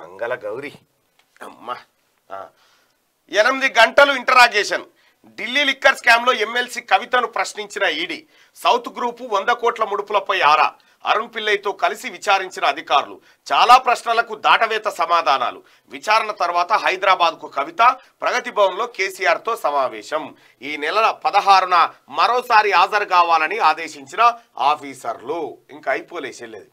మంగళ గౌరీ అమ్మా ఎనిమిది గంటలు ఇంటరాగేషన్ ఢిల్లీ లిక్కర్ స్కామ్లో ఎమ్మెల్సీ కవితను ప్రశ్నించిన ఈడీ సౌత్ గ్రూపు వంద కోట్ల ముడుపులపై ఆరా అరుణ్ పిల్లయ్యతో కలిసి విచారించిన అధికారులు చాలా ప్రశ్నలకు దాటవేత సమాధానాలు విచారణ తర్వాత హైదరాబాద్కు కవిత ప్రగతి భవన్లో కేసీఆర్తో సమావేశం ఈ నెల పదహారున మరోసారి హాజరు కావాలని ఆదేశించిన ఆఫీసర్లు ఇంకా అయిపోలేసేలేదు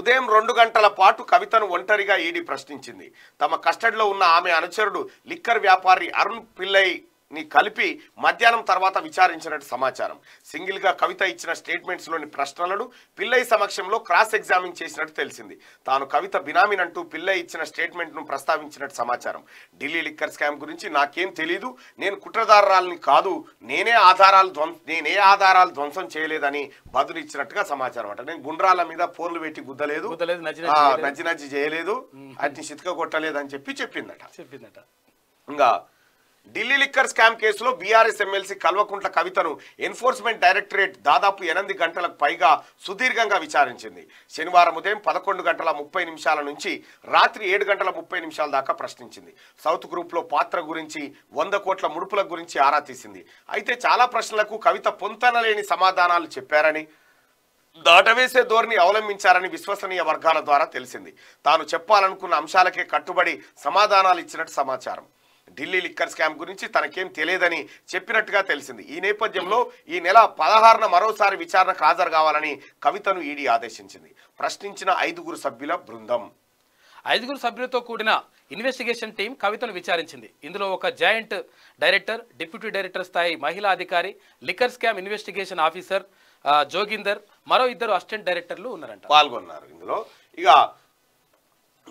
ఉదయం రెండు గంటల పాటు కవితను ఒంటరిగా ఈడీ ప్రశ్నించింది తమ కస్టడీలో ఉన్న ఆమె అనుచరుడు లిక్కర్ వ్యాపారి అరుణ్ పిల్లై ని కలిపి మధ్యాహ్నం తర్వాత విచారించినట్టు సమాచారం సింగిల్ గా కవిత ఇచ్చిన స్టేట్మెంట్స్ లోని ప్రశ్నలను పిల్లయ్య సమక్షంలో క్రాస్ ఎగ్జామిన్ చేసినట్టు తెలిసింది తాను కవిత అంటూ పిల్లయ్య ఇచ్చిన స్టేట్మెంట్ను ప్రస్తావించినట్టు సమాచారం ఢిల్లీ లిక్కర్ స్కామ్ గురించి నాకేం తెలీదు నేను కుట్రదారాలని కాదు నేనే ఆధారాలు ధ్వంస నేనే ఆధారాలు ధ్వంసం చేయలేదని బదులు ఇచ్చినట్టుగా సమాచారం అంట నేను గుండ్రాల మీద పోర్లు పెట్టి గుద్దలేదు నజ్జి నజ్జి చేయలేదు అట్ని చితక అని చెప్పి చెప్పిందట చెప్పిందట ఇంకా ఢిల్లీ లిక్కర్ స్కామ్ కేసులో బీఆర్ఎస్ ఎమ్మెల్సీ కల్వకుంట్ల కవితను ఎన్ఫోర్స్మెంట్ డైరెక్టరేట్ దాదాపు ఎనిమిది గంటలకు పైగా సుదీర్ఘంగా విచారించింది శనివారం ఉదయం పదకొండు గంటల ముప్పై నిమిషాల నుంచి రాత్రి ఏడు గంటల ముప్పై నిమిషాల దాకా ప్రశ్నించింది సౌత్ గ్రూప్లో పాత్ర గురించి వంద కోట్ల ముడుపుల గురించి ఆరా తీసింది అయితే చాలా ప్రశ్నలకు కవిత పొంతనలేని సమాధానాలు చెప్పారని దాటవేసే ధోరణి అవలంబించారని విశ్వసనీయ వర్గాల ద్వారా తెలిసింది తాను చెప్పాలనుకున్న అంశాలకే కట్టుబడి సమాధానాలు ఇచ్చినట్టు సమాచారం ఢిల్లీ లిక్కర్ స్కామ్ గురించి తనకేం తెలియదని చెప్పినట్టుగా తెలిసింది ఈ నేపథ్యంలో ఈ నెల పదహారున మరోసారి విచారణకు హాజరు కావాలని కవితను ఈడీ ఆదేశించింది ప్రశ్నించిన ఐదుగురు సభ్యుల బృందం ఐదుగురు సభ్యులతో కూడిన ఇన్వెస్టిగేషన్ టీం కవితను విచారించింది ఇందులో ఒక జాయింట్ డైరెక్టర్ డిప్యూటీ డైరెక్టర్ స్థాయి మహిళా అధికారి liquor scam investigation officer Joginder మరో ఇద్దరు అసిస్టెంట్ డైరెక్టర్లు ఉన్నారంట పాల్గొన్నారు ఇందులో ఇక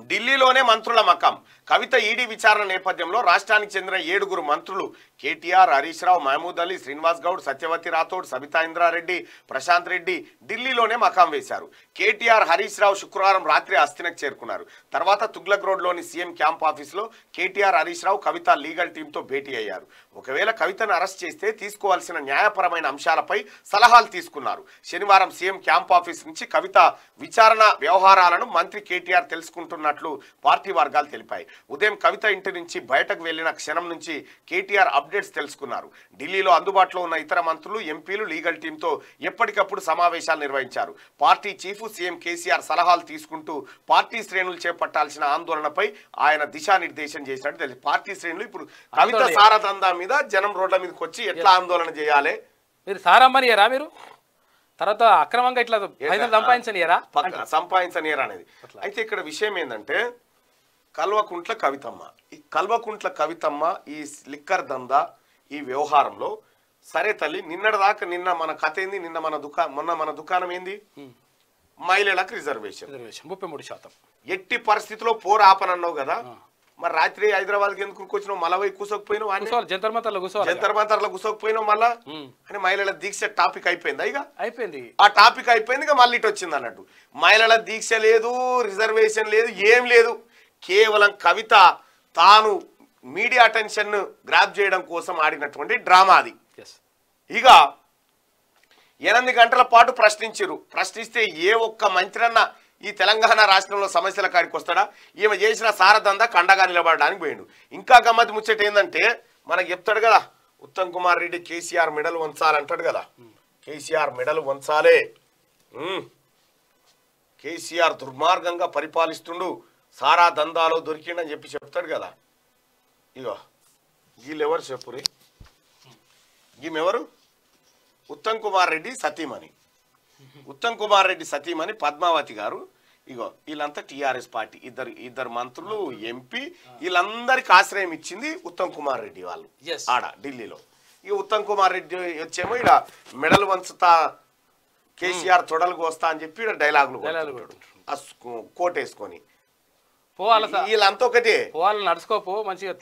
ఢిల్లీలోనే మంత్రుల మకాం కవిత ఈడీ విచారణ నేపథ్యంలో రాష్ట్రానికి చెందిన ఏడుగురు మంత్రులు కేటీఆర్ హరీష్ రావు మహమూద్ అలీ శ్రీనివాస్ గౌడ్ సత్యవతి రాథోడ్ సబితా ఇంద్రారెడ్డి ప్రశాంత్ రెడ్డి ఢిల్లీలోనే మకాం వేశారు కేటీఆర్ హరీష్ రావు శుక్రవారం రాత్రి అస్థినకు చేరుకున్నారు తర్వాత తుగ్లక్ రోడ్లోని సీఎం క్యాంప్ ఆఫీసులో కేటీఆర్ హరీష్ రావు కవిత లీగల్ టీంతో భేటీ అయ్యారు ఒకవేళ కవితను అరెస్ట్ చేస్తే తీసుకోవాల్సిన న్యాయపరమైన అంశాలపై సలహాలు తీసుకున్నారు శనివారం సీఎం క్యాంప్ ఆఫీస్ నుంచి కవిత విచారణ వ్యవహారాలను మంత్రి కేటీఆర్ తెలుసుకుంటున్నట్లు పార్టీ వర్గాలు తెలిపాయి ఉదయం కవిత ఇంటి నుంచి బయటకు వెళ్లిన క్షణం నుంచి కేటీఆర్ అప్డేట్స్ తెలుసుకున్నారు ఢిల్లీలో అందుబాటులో ఉన్న ఇతర మంత్రులు ఎంపీలు లీగల్ టీంతో ఎప్పటికప్పుడు సమావేశాలు నిర్వహించారు పార్టీ చీఫ్ వైపు సీఎం కేసీఆర్ సలహాలు తీసుకుంటూ పార్టీ శ్రేణులు చేపట్టాల్సిన ఆందోళనపై ఆయన దిశానిర్దేశం చేసినట్టు తెలుసు పార్టీ శ్రేణులు ఇప్పుడు కవిత సారదందా మీద జనం రోడ్ల మీదకి వచ్చి ఎట్లా ఆందోళన చేయాలి మీరు సారమ్మనియరా మీరు తర్వాత అక్రమంగా ఇట్లా సంపాదించనియరా సంపాదించనియరా అనేది అయితే ఇక్కడ విషయం ఏంటంటే కల్వకుంట్ల కవితమ్మ ఈ కల్వకుంట్ల కవితమ్మ ఈ లిక్కర్ దందా ఈ వ్యవహారంలో సరే తల్లి నిన్నటిదాకా నిన్న మన కథ ఏంది నిన్న మన దుకా మొన్న మన దుకాణం ఏంది మహిళలకు రిజర్వేషన్ రిజర్వేషన్ ముప్పై మూడు శాతం ఎట్టి పరిస్థితిలో పోరాపనన్నావు కదా మరి రాత్రి హైదరాబాద్ ఎందుకు వచ్చినావు మళ్ళా పోయి కూసకపోయినావు జంతర్ జంతర్ మళ్ళా అని మహిళల దీక్ష టాపిక్ అయిపోయింది ఇక అయిపోయింది ఆ టాపిక్ అయిపోయింది మళ్ళీ ఇటు వచ్చింది అన్నట్టు మహిళల దీక్ష లేదు రిజర్వేషన్ లేదు ఏం లేదు కేవలం కవిత తాను మీడియా అటెన్షన్ గ్రాప్ చేయడం కోసం ఆడినటువంటి డ్రామా అది ఇక ఎనిమిది గంటల పాటు ప్రశ్నించారు ప్రశ్నిస్తే ఏ ఒక్క మంత్రన్న ఈ తెలంగాణ రాష్ట్రంలో సమస్యల కాడికి వస్తాడా ఈమె చేసిన సారదందా కండగా నిలబడడానికి పోయిండు ఇంకా గమ్మతి ముచ్చట ఏంటంటే మనకు చెప్తాడు కదా ఉత్తమ్ కుమార్ రెడ్డి కేసీఆర్ మెడల్ వంచాలంటాడు కదా కేసీఆర్ మెడల్ వంచాలే కేసీఆర్ దుర్మార్గంగా పరిపాలిస్తుండు సారా దందాలో దొరికిండని చెప్పి చెప్తాడు కదా ఇగో వీళ్ళెవరు చెప్పురే ఈమెవరు ఉత్తమ్ కుమార్ రెడ్డి సతీమణి ఉత్తమ్ కుమార్ రెడ్డి సతీమణి పద్మావతి గారు ఇగో వీళ్ళంతా టీఆర్ఎస్ పార్టీ ఇద్దరు ఇద్దరు మంత్రులు ఎంపీ వీళ్ళందరికి ఆశ్రయం ఇచ్చింది ఉత్తమ్ కుమార్ రెడ్డి వాళ్ళు ఆడ ఢిల్లీలో ఇక ఉత్తమ్ కుమార్ రెడ్డి వచ్చేమో ఇక్కడ మెడల్ వంచుతా కేసీఆర్ తొడలు కోస్తా అని చెప్పి డైలాగులు కోట్ వేసుకొని వీళ్ళంతా ఒకటే నడుచుకోపో మంచిగా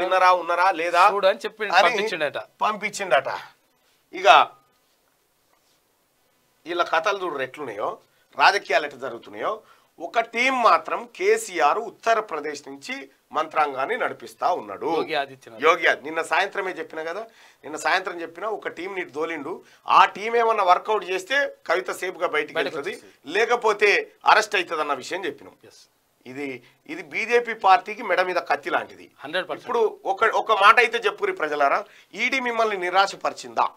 తిన్నరా ఉన్నరా లేదా అని చెప్పి పంపించిండట ఇక వీళ్ళ కథలు చూడరు ఎట్లున్నాయో రాజకీయాలు ఎట్లా జరుగుతున్నాయో ఒక టీం మాత్రం కేసీఆర్ ఉత్తరప్రదేశ్ నుంచి మంత్రాంగాన్ని నడిపిస్తా ఉన్నాడు యోగి నిన్న సాయంత్రమే చెప్పిన కదా నిన్న సాయంత్రం చెప్పిన ఒక టీం నీటి దోలిండు ఆ టీం ఏమన్నా వర్కౌట్ చేస్తే కవిత సేపుగా బయటకు వెళ్తుంది లేకపోతే అరెస్ట్ అవుతుంది అన్న విషయం చెప్పినాం ఇది ఇది బీజేపీ పార్టీకి మెడ మీద కత్తి లాంటిది ఇప్పుడు ఒక ఒక మాట అయితే చెప్పుకురి ప్రజలారా ఈడీ మిమ్మల్ని నిరాశపరిచిందా